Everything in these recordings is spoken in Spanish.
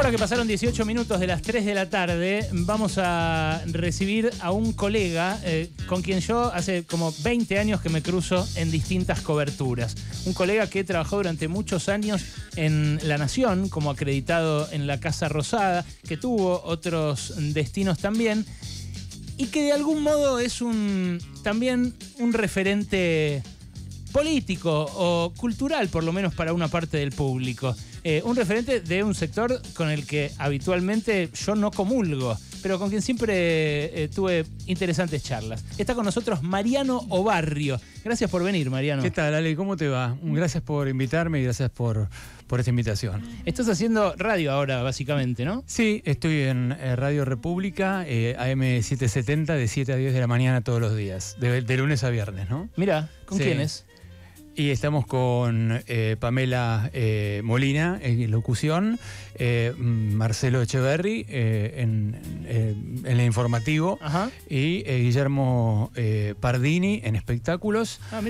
Ahora que pasaron 18 minutos de las 3 de la tarde, vamos a recibir a un colega eh, con quien yo hace como 20 años que me cruzo en distintas coberturas. Un colega que trabajó durante muchos años en La Nación, como acreditado en la Casa Rosada, que tuvo otros destinos también, y que de algún modo es un también un referente político o cultural, por lo menos para una parte del público. Eh, un referente de un sector con el que habitualmente yo no comulgo, pero con quien siempre eh, tuve interesantes charlas. Está con nosotros Mariano Obarrio. Gracias por venir, Mariano. ¿Qué tal, Ale? ¿Cómo te va? Gracias por invitarme y gracias por, por esta invitación. Estás haciendo radio ahora, básicamente, ¿no? Sí, estoy en eh, Radio República, AM770, de 7 a 10 de la mañana todos los días, de, lunes a viernes, ¿no? Mira, ¿con quién quiénes? y estamos con eh, Pamela eh, Molina en locución, eh, Marcelo Echeverry en, el informativo y Guillermo Pardini en espectáculos ah,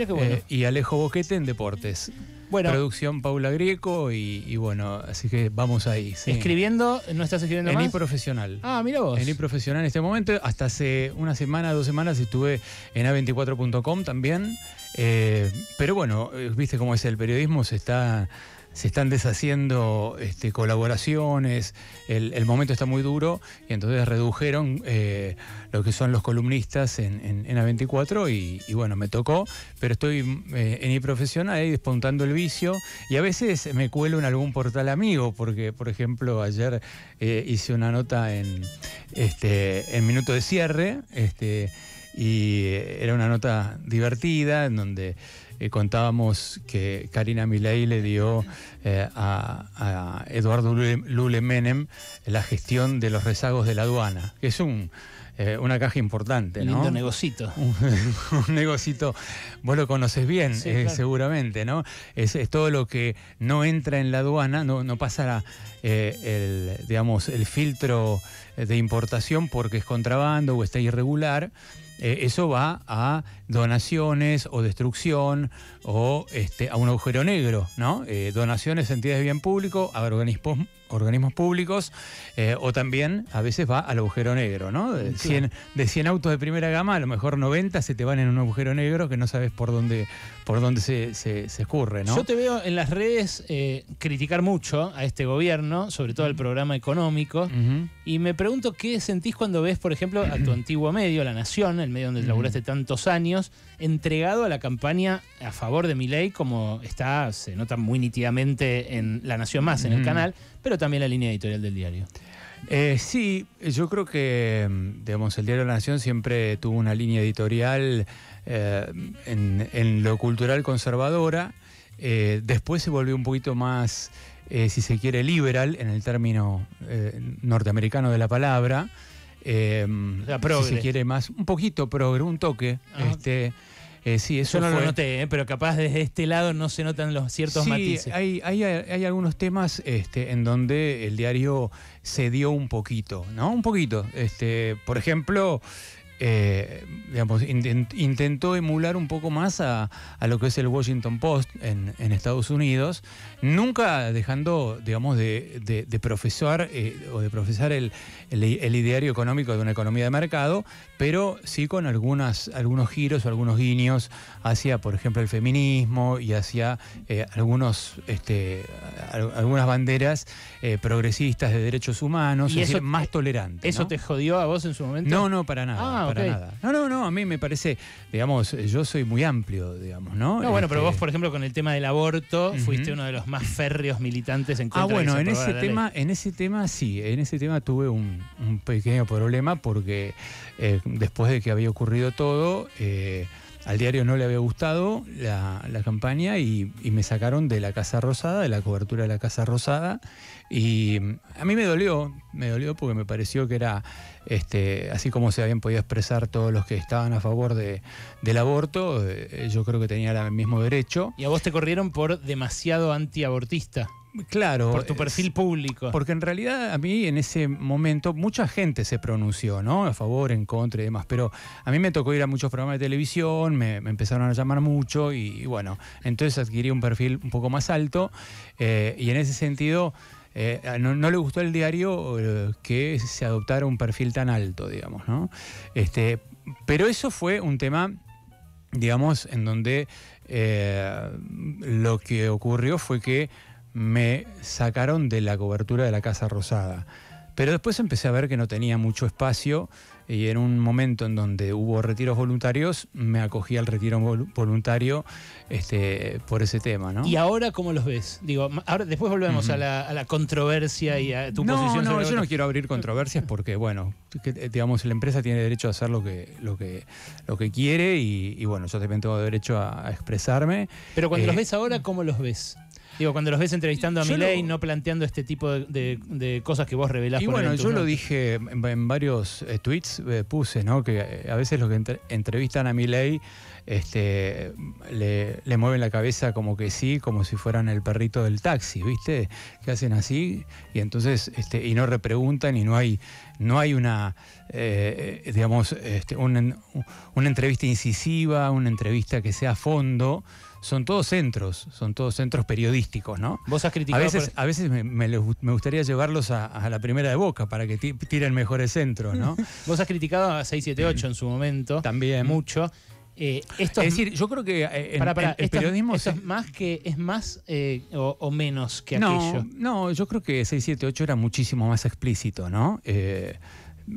y Alejo Boquete en deportes. Bueno, Producción Paula Grieco y, bueno, así que vamos ahí. ¿Escribiendo? ¿No estás escribiendo en más? En profesional. Ah, mira vos. En profesional en este momento. Hasta hace una semana, dos semanas estuve en a24.com también. Eh, pero bueno, eh, viste cómo es el periodismo, se está se están deshaciendo este, colaboraciones, el, momento está muy duro y entonces redujeron eh, lo que son los columnistas en, A24 y, bueno, me tocó, pero estoy en mi profesional ahí despuntando el vicio y a veces me cuelo en algún portal amigo porque, por ejemplo, ayer hice una nota en, este, en Minuto de Cierre. Este, y eh, era una nota divertida en donde eh, contábamos que Karina Milei le dio eh, a, Eduardo Lule, Menem la gestión de los rezagos de la aduana, que es una caja importante, ¿no? Lindo negocito. Un, negocito, vos lo conoces bien, seguramente, ¿no? Es, todo lo que no entra en la aduana, no, no pasa el, digamos, el filtro de importación porque es contrabando o está irregular, eh, eso va a donaciones o destrucción o este, a un agujero negro, ¿no? Eh, donaciones a entidades de bien público, a organismos, organismos públicos eh, o también a veces va al agujero negro, ¿no? De 100, autos de primera gama, a lo mejor 90 se te van en un agujero negro que no sabes por dónde, por dónde se, se, escurre, ¿no? Yo te veo en las redes criticar mucho a este gobierno, sobre todo al programa económico, y me pregunto pregunto qué sentís cuando ves, por ejemplo, a tu antiguo medio, La Nación, el medio donde laburaste tantos años, entregado a la campaña a favor de mi ley, como está, se nota muy nitidamente en La Nación Más, en el canal, pero también la línea editorial del diario. Eh, sí, yo creo que, digamos, el diario La Nación siempre tuvo una línea editorial eh, en, lo cultural conservadora. Eh, después se volvió un poquito más eh, si se quiere, liberal, en el término eh, norteamericano de la palabra. Eh, si se quiere más, un poquito progre, un toque. Este, eh, sí, eso no lo noté, pero capaz desde este lado no se notan los ciertos sí, matices. Hay, hay, hay algunos temas este, en donde el diario cedió un poquito, ¿no? Un poquito. Este, por ejemplo, eh, digamos, intentó emular un poco más a, lo que es el Washington Post en, Estados Unidos, nunca dejando, digamos, de, profesar eh, o de profesar el, ideario económico de una economía de mercado, pero sí con algunas, algunos giros o algunos guiños hacia, por ejemplo, el feminismo y hacia eh, algunos, este, algunas banderas progresistas de derechos humanos, y más tolerantes ¿Eso te jodió a vos en su momento? No, no, para nada. Ah, no, no, no, a mí me parece, digamos, eh, yo soy muy amplio, digamos, ¿no? No, bueno, pero vos, este, por ejemplo, con el tema del aborto, fuiste uno de los más férreos militantes en ah, contra Ah, bueno, en ese tema, en ese tema sí, en ese tema tuve un, pequeño problema porque eh, después de que había ocurrido todo, eh, al diario no le había gustado la, campaña y, me sacaron de la Casa Rosada, de la cobertura de la Casa Rosada. Y mm, a mí me dolió, me dolió porque me pareció que era este, así como se habían podido expresar todos los que estaban a favor de, del aborto, eh, yo creo que tenía el mismo derecho. Y a vos te corrieron por demasiado antiabortista. Claro. Por tu perfil público. Porque en realidad a mí en ese momento mucha gente se pronunció, ¿no? A favor, en contra y demás. Pero a mí me tocó ir a muchos programas de televisión, me, empezaron a llamar mucho y, bueno, entonces adquirí un perfil un poco más alto eh, y en ese sentido... Eh, no, le gustó el diario eh, que se adoptara un perfil tan alto, digamos, ¿no? Este, pero eso fue un tema, digamos, en donde lo que ocurrió fue que me sacaron de la cobertura de la Casa Rosada. Pero después empecé a ver que no tenía mucho espacio y en un momento en donde hubo retiros voluntarios, me acogí al retiro voluntario este, por ese tema. ¿no? ¿Y ahora cómo los ves? Digo, después volvemos a, la, controversia y a tu posición. No, yo no quiero abrir controversias porque, bueno, digamos, la empresa tiene derecho a hacer lo que, lo que, lo que quiere y, bueno, yo también tengo derecho a, expresarme. Pero cuando eh, los ves ahora, ¿cómo los ves? Digo, cuando los ves entrevistando a Milei, no planteando este tipo de, cosas que vos revelás. Y bueno, yo lo dije en, varios eh, tweets, eh, puse, ¿no? Que eh, a veces los que entrevistan a Milei este, le, mueven la cabeza como que sí, como si fueran el perrito del taxi, ¿viste? Que hacen así y entonces, este, y no repreguntan y no hay, no hay una, digamos, este, una entrevista incisiva, una entrevista que sea a fondo son todos centros, son todos centros periodísticos, ¿no? Vos has criticado. A veces, a veces me, gustaría llevarlos a, la primera de boca para que tiren mejores centros, ¿no? Vos has criticado a 678 en su momento. También. Mucho. Eh, esto es decir, yo creo que eh, para, el, periodismo es, más que es más eh, o, menos que no, aquello. No, yo creo que 678 era muchísimo más explícito, ¿no?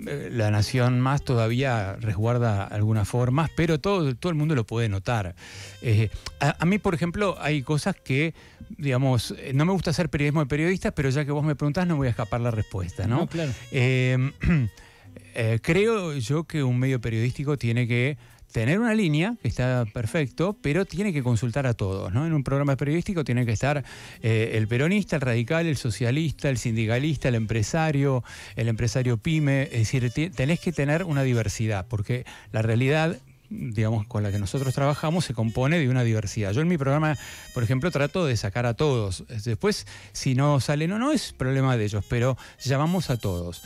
Eh, la nación más todavía resguarda algunas formas, pero todo, todo el mundo lo puede notar. Eh, a, mí, por ejemplo, hay cosas que, digamos, eh, no me gusta hacer periodismo de periodistas, pero ya que vos me preguntás, no voy a escapar la respuesta, ¿no? creo yo que un medio periodístico tiene que tener una línea, que está perfecto, pero tiene que consultar a todos. ¿no? En un programa periodístico tiene que estar eh, el peronista, el radical, el socialista, el sindicalista, el empresario, el empresario pyme. Es decir, tenés que tener una diversidad, porque la realidad digamos, con la que nosotros trabajamos se compone de una diversidad. Yo en mi programa, por ejemplo, trato de sacar a todos. Después, si no sale, o no, es problema de ellos, pero llamamos a todos.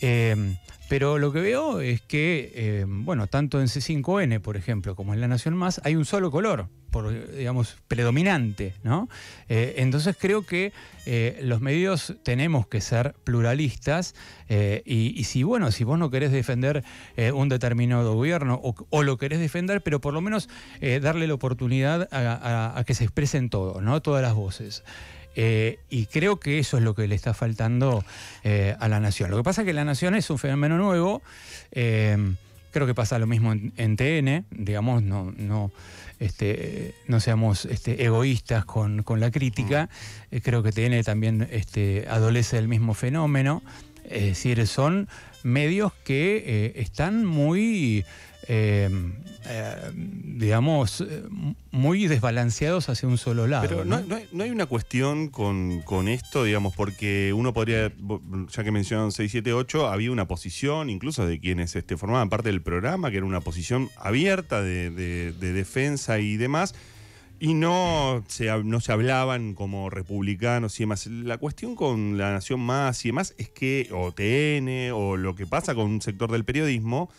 Eh, pero lo que veo es que, eh, bueno, tanto en C5N, por ejemplo, como en La Nación Más, hay un solo color, digamos, predominante, ¿no? Eh, entonces creo que eh, los medios tenemos que ser pluralistas y, si, bueno, si vos no querés defender un determinado gobierno o, lo querés defender, pero por lo menos darle la oportunidad a, que se expresen todos ¿no? Todas las voces. Eh, y creo que eso es lo que le está faltando eh, a la nación. Lo que pasa es que la nación es un fenómeno nuevo. Eh, creo que pasa lo mismo en, TN. Digamos, no, no, este, no seamos este, egoístas con, la crítica. Mm. creo que TN también este, adolece del mismo fenómeno. Es decir, son medios que están muy eh, eh, digamos, eh, muy desbalanceados hacia un solo lado. Pero no, ¿no? hay, una cuestión con, esto, digamos, porque uno podría, ya que mencionaron 678, había una posición, incluso de quienes este, formaban parte del programa, que era una posición abierta de, defensa y demás. Y no se, no se hablaban como republicanos y demás. La cuestión con La Nación Más y demás es que, o TN, o lo que pasa con un sector del periodismo,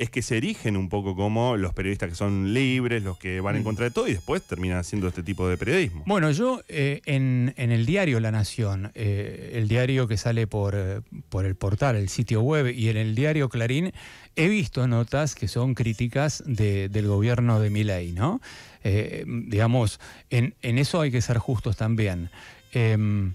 es que se erigen un poco como los periodistas que son libres, los que van en mm. contra de todo y después terminan haciendo este tipo de periodismo. Bueno, yo eh, en, el diario La Nación, eh, el diario que sale por, el portal, el sitio web y en el diario Clarín, he visto notas que son críticas del gobierno de Milei, ¿no? Eh, digamos, en, eso hay que ser justos también. Em,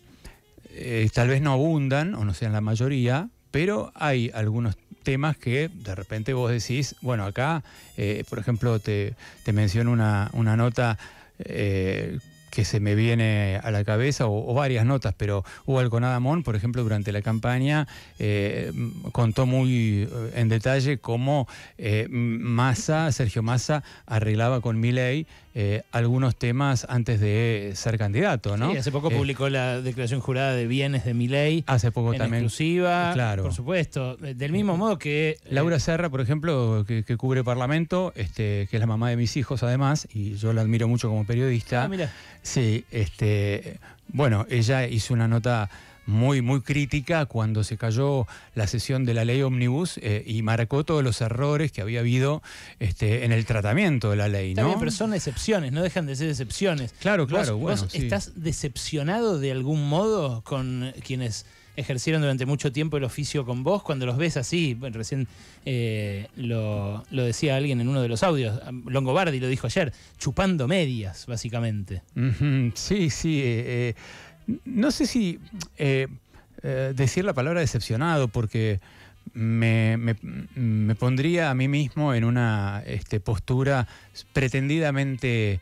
tal vez no abundan o no sean la mayoría, pero hay algunos temas que de repente vos decís, bueno, acá, eh, por ejemplo, te, menciono una, una nota eh, que se me viene a la cabeza, o, varias notas, pero Hugo Alconadamón, por ejemplo, durante la campaña eh, contó muy eh, en detalle cómo eh, Massa, Sergio Massa, arreglaba con Milei algunos temas antes de ser candidato, ¿no? hace poco publicó la declaración jurada de bienes de Milei. Hace poco también. Exclusiva, por supuesto. Del mismo modo que... Laura Serra, por ejemplo, que, cubre Parlamento, este, que es la mamá de mis hijos además, y yo la admiro mucho como periodista. Ah, Sí, este, bueno, ella hizo una nota muy, muy crítica cuando se cayó la sesión de la ley Omnibus eh, y marcó todos los errores que había habido este, en el tratamiento de la ley. ¿no? También, pero son excepciones, no dejan de ser excepciones. Claro, claro. bueno, estás decepcionado de algún modo con quienes ejercieron durante mucho tiempo el oficio con vos, cuando los ves así, recién eh, lo, decía alguien en uno de los audios, Longobardi lo dijo ayer, chupando medias, básicamente. Sí, sí. Eh, eh, no sé si decir la palabra decepcionado, porque... Me, pondría a mí mismo en una este, postura pretendidamente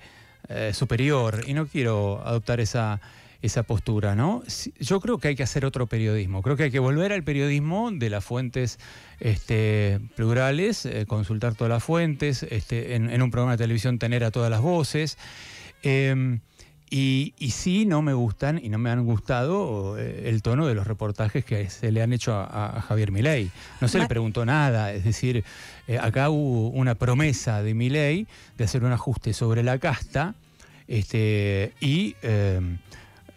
superior y no quiero adoptar esa, esa postura, ¿no? Yo creo que hay que hacer otro periodismo, creo que hay que volver al periodismo de las fuentes este, plurales, eh, consultar todas las fuentes, este, en, un programa de televisión tener a todas las voces. Em, y, sí, no me gustan y no me han gustado eh, el tono de los reportajes que se le han hecho a, Javier Milei. No se le preguntó nada, es decir, eh, acá hubo una promesa de Milei de hacer un ajuste sobre la casta este, y em,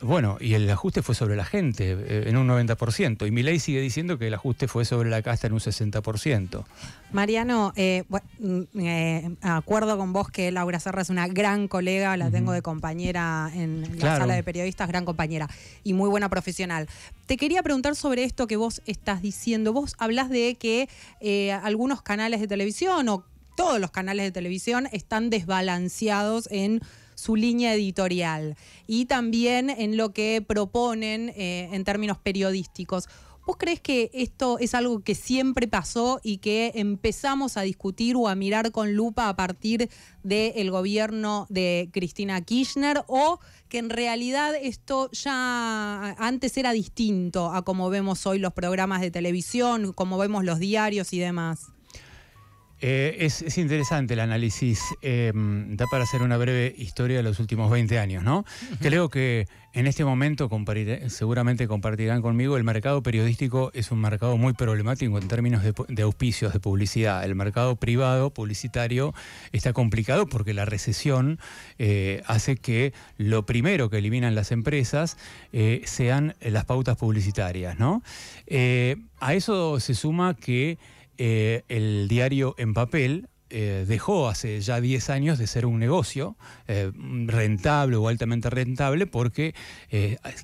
bueno, y el ajuste fue sobre la gente eh, en un 90%, y mi ley sigue diciendo que el ajuste fue sobre la casta en un 60%. Mariano, eh, mm, eh, acuerdo con vos que Laura Serra es una gran colega, la tengo de compañera en la sala de periodistas, gran compañera y muy buena profesional. Te quería preguntar sobre esto que vos estás diciendo. Vos hablas de que eh, algunos canales de televisión o todos los canales de televisión están desbalanceados en su línea editorial y también en lo que proponen eh, en términos periodísticos. ¿Vos crees que esto es algo que siempre pasó y que empezamos a discutir o a mirar con lupa a partir del gobierno de Cristina Kirchner? ¿O que en realidad esto ya antes era distinto a como vemos hoy los programas de televisión, como vemos los diarios y demás? Eh, es, interesante el análisis. Em, da para hacer una breve historia de los últimos 20 años, ¿no? Creo que en este momento seguramente compartirán conmigo, el mercado periodístico es un mercado muy problemático en términos de, auspicios, de publicidad. El mercado privado, publicitario, está complicado porque la recesión eh, hace que lo primero que eliminan las empresas eh, sean las pautas publicitarias, ¿no? a eso se suma que eh, el diario en papel eh, dejó hace ya 10 años de ser un negocio eh, rentable o altamente rentable porque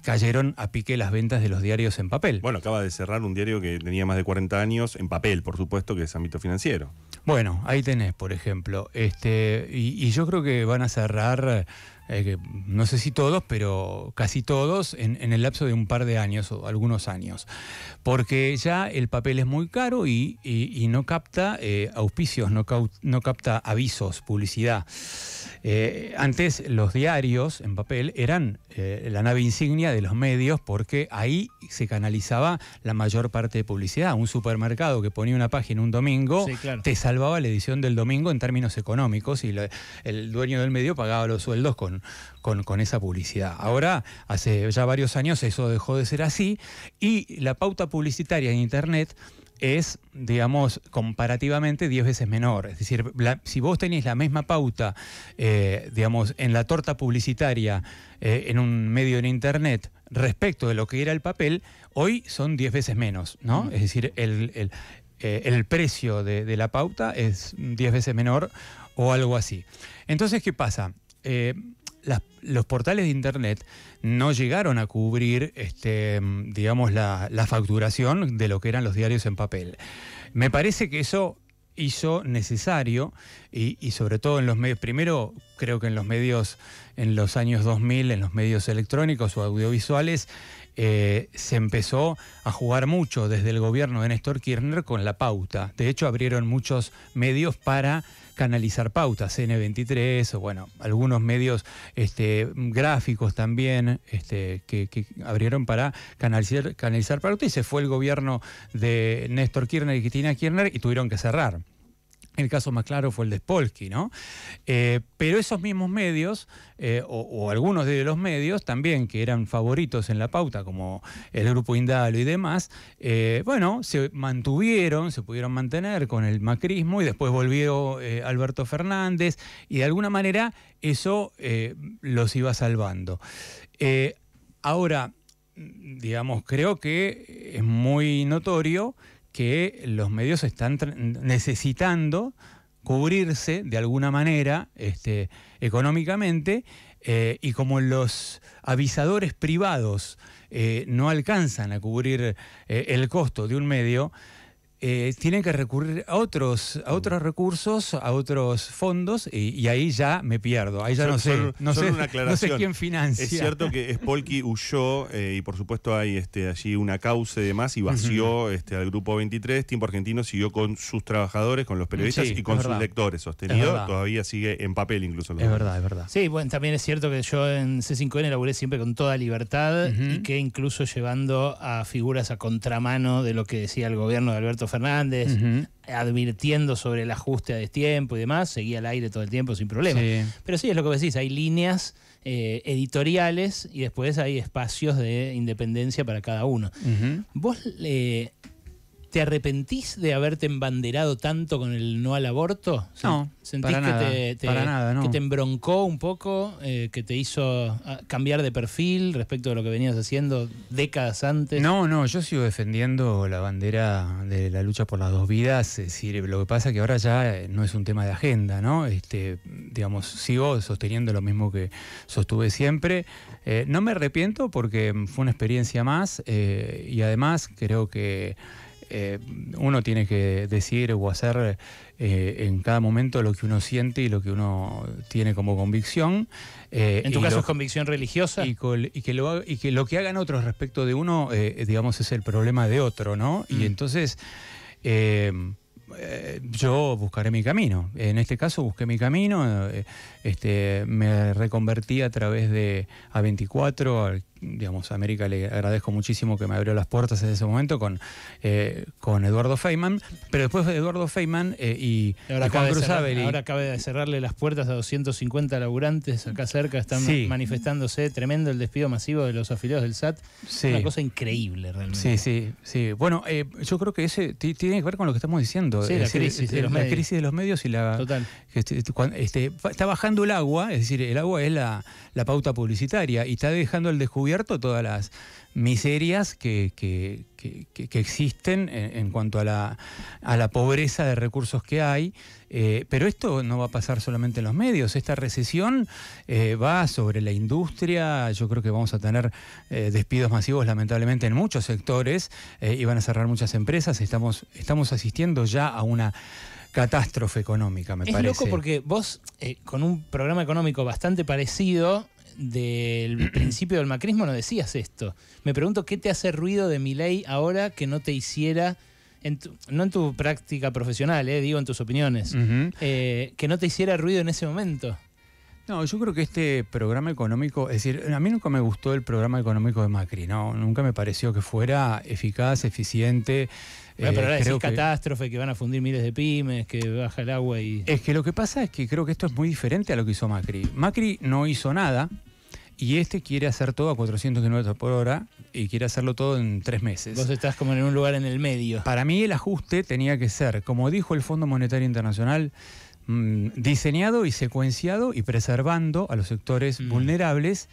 cayeron a pique las ventas de los diarios en papel. Bueno, acaba de cerrar un diario que tenía más de 40 años en papel, por supuesto, que es ámbito financiero. Bueno, ahí tenés, por ejemplo. Este, y yo creo que van a cerrar eh, no sé si todos, pero casi todos, en, el lapso de un par de años o algunos años. Porque ya el papel es muy caro y, no capta eh, auspicios, no, capta avisos, publicidad. Eh, antes los diarios en papel eran la nave insignia de los medios porque ahí se canalizaba la mayor parte de publicidad. Un supermercado que ponía una página un domingo te salvaba la edición del domingo en términos económicos y el dueño del medio pagaba los sueldos con con, esa publicidad. Ahora, hace ya varios años eso dejó de ser así y la pauta publicitaria en Internet es, digamos, comparativamente 10 veces menor. Es decir, si vos tenés la misma pauta, eh, digamos, en la torta publicitaria, eh, en un medio en Internet, respecto de lo que era el papel, hoy son 10 veces menos, ¿no? Es decir, el, eh, precio de, la pauta es 10 veces menor o algo así. Entonces, ¿qué pasa? los portales de Internet no llegaron a cubrir, este, digamos, la, facturación de lo que eran los diarios en papel. Me parece que eso hizo necesario y, sobre todo en los medios, primero creo que en los medios, en los años 2000, en los medios electrónicos o audiovisuales, eh, se empezó a jugar mucho desde el gobierno de Néstor Kirchner con la pauta. De hecho, abrieron muchos medios para canalizar pautas, N23 o bueno, algunos medios este, gráficos también este, que, abrieron para canalizar, canalizar pautas y se fue el gobierno de Néstor Kirchner y Cristina Kirchner y tuvieron que cerrar. El caso más claro fue el de Spolsky, ¿no? Eh, pero esos mismos medios, eh, o, algunos de los medios también, que eran favoritos en la pauta, como el grupo Indalo y demás, eh, bueno, se mantuvieron, se pudieron mantener con el macrismo y después volvió Alberto Fernández y de alguna manera eso los iba salvando. ahora, digamos, creo que es muy notorio que los medios están necesitando cubrirse de alguna manera este, económicamente eh, y como los avisadores privados eh, no alcanzan a cubrir eh, el costo de un medio, eh, tienen que recurrir a otros, a mm. otros recursos, a otros fondos, y, ahí ya me pierdo. Ahí ya no, sé, no, sé, quién financia. Es cierto que Spolky huyó, eh, y por supuesto hay este, allí una causa y demás, y vació este, al grupo 23. Tiempo Argentino siguió con sus trabajadores, con los periodistas y con sus lectores sostenidos, Todavía sigue en papel incluso. es verdad, es verdad. Sí, bueno, también es cierto que yo en C5N laburé siempre con toda libertad y que incluso llevando a figuras a contramano de lo que decía el gobierno de Alberto Fernández, advirtiendo sobre el ajuste a destiempo y demás, seguía al aire todo el tiempo sin problema. Pero sí, es lo que decís, hay líneas eh, editoriales y después hay espacios de independencia para cada uno. Vos le eh, ¿Te arrepentís de haberte embanderado tanto con el no al aborto? No, ¿Sentís para que, nada, te, que te embroncó un poco, eh, que te hizo ah, cambiar de perfil respecto a lo que venías haciendo décadas antes? No, no, yo sigo defendiendo la bandera de la lucha por las dos vidas. Es lo que pasa es que ahora ya eh, no es un tema de agenda, ¿no? Este, digamos, sigo sosteniendo lo mismo que sostuve siempre. Eh, no me arrepiento porque fue una experiencia más y además creo que... Eh, uno tiene que decir o hacer eh, en cada momento lo que uno siente y lo que uno tiene como convicción. Eh, en tu caso es convicción religiosa. Y, que lo, y que lo que hagan otros respecto de uno, digamos, es el problema de otro, ¿no? Y mm. entonces yo buscaré mi camino. En este caso busqué mi camino, este, me reconvertí a través de A24, digamos, a América le agradezco muchísimo que me abrió las puertas en ese momento con, eh, con Eduardo Feynman, pero después de Eduardo Feynman eh, y, ahora, ahora acaba de cerrarle las puertas a 250 laburantes acá cerca, están manifestándose, tremendo el despido masivo de los afiliados del SAT, una cosa increíble realmente. Sí, sí, sí. Bueno, eh, yo creo que ese tiene que ver con lo que estamos diciendo, la, crisis, de los la medios. crisis de los medios y la... Total. Este, este, este, está bajando el agua, es decir, el agua es la, la pauta publicitaria y está dejando el descubierto todas las miserias que, que, existen en, cuanto a la, a la pobreza de recursos que hay. Eh, pero esto no va a pasar solamente en los medios. Esta recesión eh, va sobre la industria. Yo creo que vamos a tener eh, despidos masivos, lamentablemente, en muchos sectores y van a cerrar muchas empresas. Estamos, estamos asistiendo ya a una catástrofe económica, me parece. Es loco porque vos, con un programa económico bastante parecido, del principio del macrismo no decías esto. Me pregunto qué te hace ruido de mi ley ahora que no te hiciera, en no en tu práctica profesional, eh, digo en tus opiniones, eh, que no te hiciera ruido en ese momento. No, yo creo que este programa económico, es decir, a mí nunca me gustó el programa económico de Macri, ¿no? Nunca me pareció que fuera eficaz, eficiente. Bueno, eh, pero ahora decís catástrofe, que van a fundir miles de pymes, que baja el agua y... Es que lo que pasa es que creo que esto es muy diferente a lo que hizo Macri. Macri no hizo nada, y este quiere hacer todo a 400 kilómetros por hora y quiere hacerlo todo en tres meses. Vos estás como en un lugar en el medio. Para mí el ajuste tenía que ser, como dijo el Fondo Monetario Internacional, mm, diseñado y secuenciado y preservando a los sectores mm. vulnerables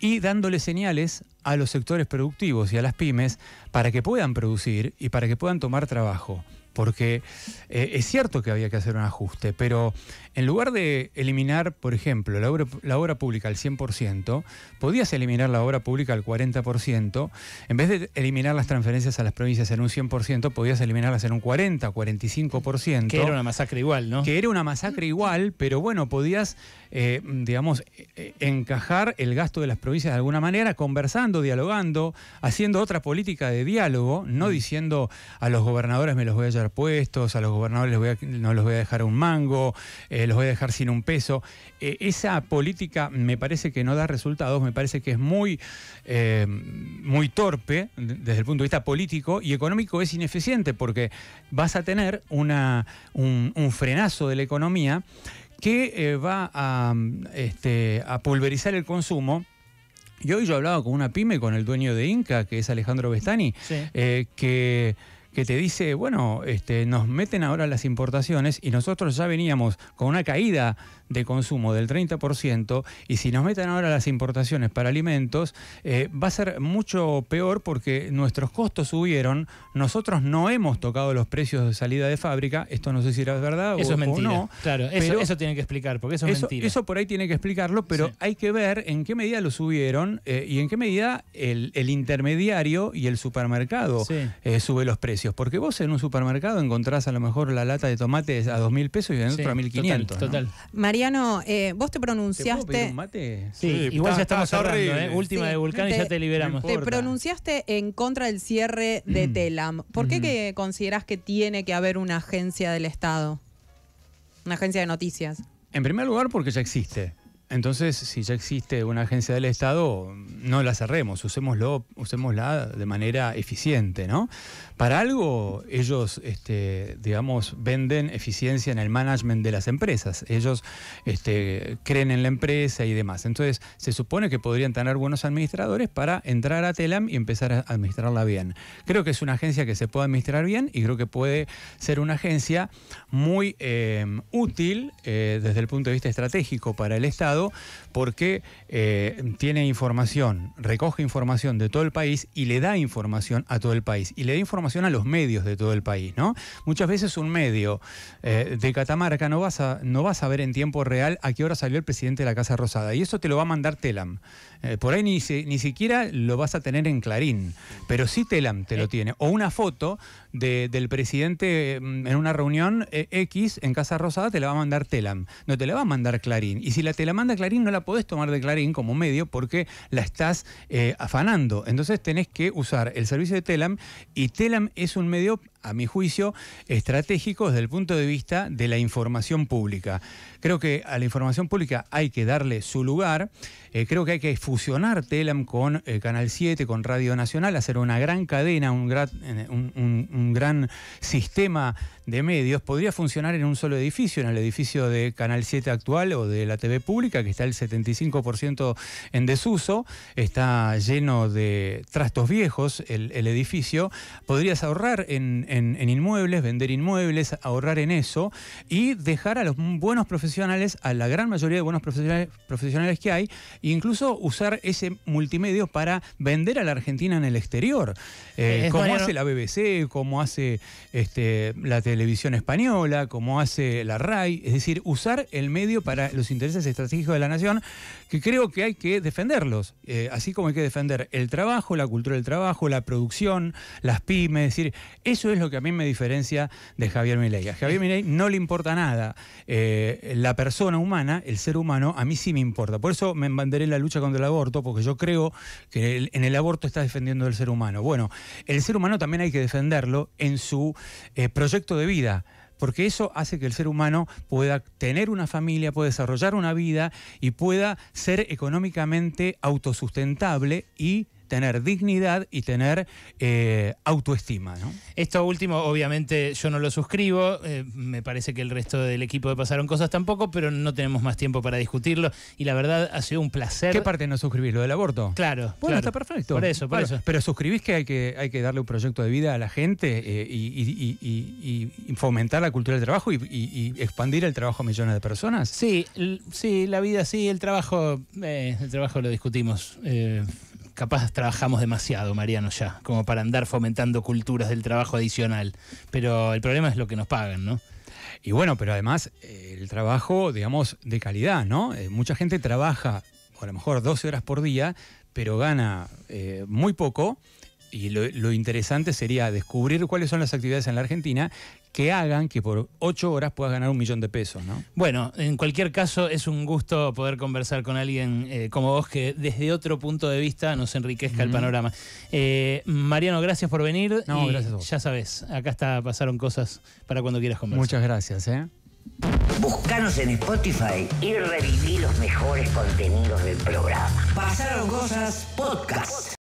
y dándole señales a los sectores productivos y a las pymes para que puedan producir y para que puedan tomar trabajo porque eh, es cierto que había que hacer un ajuste, pero en lugar de eliminar, por ejemplo, la obra, la obra pública al 100%, podías eliminar la obra pública al 40%, en vez de eliminar las transferencias a las provincias en un 100%, podías eliminarlas en un 40, 45%. Que era una masacre igual, ¿no? Que era una masacre igual, pero bueno, podías eh, digamos, eh, encajar el gasto de las provincias de alguna manera, conversando, dialogando, haciendo otra política de diálogo, no mm. diciendo a los gobernadores me los voy a llevar puestos, a los gobernadores no los voy a dejar un mango, eh, los voy a dejar sin un peso. esa política me parece que no da resultados, me parece que es muy, muy torpe desde el punto de vista político y económico es ineficiente porque vas a tener una, un frenazo de la economía que eh, va mm, este, a, pulverizar el consumo. Y hoy yo he hablado con una pyme, con el dueño de Inca, que es Alejandro Bestani, eh, que, que, te dice, bueno, este, nos meten ahora las importaciones y nosotros ya veníamos con una caída de consumo del 30% y si nos meten ahora las importaciones para alimentos, eh, va a ser mucho peor porque nuestros costos subieron, nosotros no hemos tocado los precios de salida de fábrica, esto no sé si era verdad eso o, no. Claro, eso, eso tiene que explicar, porque eso es mentira. Eso por ahí tiene que explicarlo, pero hay que ver en qué medida lo subieron eh, y en qué medida el, el intermediario y el supermercado eh, sube los precios. Porque vos en un supermercado encontrás a lo mejor la lata de tomates a dos mil pesos y en otro a 1.500. Total. Mariano, eh, vos te pronunciaste. Sí, igual ya estamos hablando, ¿eh? Última de Vulcán y ya te liberamos. Te pronunciaste en contra del cierre de mm. Telam. ¿Por qué mm. que considerás que tiene que haber una agencia del Estado? Una agencia de noticias. En primer lugar, porque ya existe. Entonces, si ya existe una agencia del Estado, no la cerremos, usémoslo, usémosla de manera eficiente, ¿no? Para algo ellos, este, digamos, venden eficiencia en el management de las empresas. Ellos este, creen en la empresa y demás. Entonces, se supone que podrían tener buenos administradores para entrar a Telam y empezar a administrarla bien. Creo que es una agencia que se puede administrar bien y creo que puede ser una agencia muy eh, útil eh, desde el punto de vista estratégico para el Estado porque eh, tiene información, recoge información de todo el país y le da información a todo el país y le da información a los medios de todo el país, ¿no? Muchas veces un medio eh, de Catamarca no vas a no vas a en tiempo real a qué hora salió el presidente de la Casa Rosada y eso te lo va a mandar Telam. Eh, por ahí ni, ni siquiera lo vas a tener en Clarín, pero sí Telam te lo eh. tiene. O una foto del presidente mm, en una reunión eh, X en Casa Rosada te la va a mandar Telam, no te la va a mandar Clarín. Y si la te la manda Clarín, no la podés tomar de Clarín como medio porque la estás afanando. Entonces tenés que usar el servicio de Telam y Telam es un medio a mi juicio, estratégicos desde el punto de vista de la información pública. Creo que a la información pública hay que darle su lugar, eh, creo que hay que fusionar TELAM con eh, Canal 7, con Radio Nacional, hacer una gran cadena, un gran, un, gran sistema de medios. Podría funcionar en un solo edificio, en el edificio de Canal 7 actual o de la TV pública, que está el 75% en desuso, está lleno de trastos viejos el, el edificio. Podrías ahorrar en en, inmuebles, vender inmuebles, ahorrar en eso y dejar a los buenos profesionales, a la gran mayoría de buenos profesionales, profesionales que hay, incluso usar ese multimedio para vender a la Argentina en el exterior, eh, como hace la BBC, como hace la televisión española, como hace la RAI, es decir, usar el medio para los intereses estratégicos de la nación, que creo que hay que defenderlos, eh, así como hay que defender el trabajo, la cultura del trabajo, la producción, las pymes, es decir, eso es es lo que a mí me diferencia de Javier Milei. A Javier Milei no le importa nada. Eh, la persona humana, el ser humano, a mí sí me importa. Por eso me embanderé en la lucha contra el aborto, porque yo creo que en el aborto está defendiendo el ser humano. Bueno, el ser humano también hay que defenderlo en su eh, proyecto de vida porque eso hace que el ser humano pueda tener una familia, pueda desarrollar una vida y pueda ser económicamente autosustentable y tener dignidad y tener eh, autoestima. Esto último, obviamente, yo no lo suscribo. Eh, me parece que el resto del equipo de Pasaron Cosas tampoco, pero no tenemos más tiempo para discutirlo. Y la verdad, ha sido un placer. ¿Qué parte no suscribís? ¿Lo del aborto? Claro. Bueno, está perfecto. Por eso, por eso. Pero suscribís que hay, que hay que darle un proyecto de vida a la gente eh, y, y, fomentar la cultura del trabajo y, expandir el trabajo a millones de personas. Sí, sí, la vida sí, el trabajo, el trabajo lo discutimos capaz trabajamos demasiado, Mariano, ya, como para andar fomentando culturas del trabajo adicional. Pero el problema es lo que nos pagan, ¿no? Y bueno, pero además el trabajo, digamos, de calidad, ¿no? Eh, mucha gente trabaja, a lo mejor 12 horas por día, pero gana eh, muy poco. Y lo, interesante sería descubrir cuáles son las actividades en la Argentina que hagan que por ocho horas puedas ganar un millón de pesos, ¿no? Bueno, en cualquier caso es un gusto poder conversar con alguien eh, como vos que desde otro punto de vista nos enriquezca el panorama. Eh, Mariano, gracias por venir. No, gracias a vos. Ya sabes, acá está, pasaron cosas para cuando quieras conversar. Muchas gracias, ¿eh? en Spotify y reviví los mejores contenidos del programa. Pasaron cosas podcast.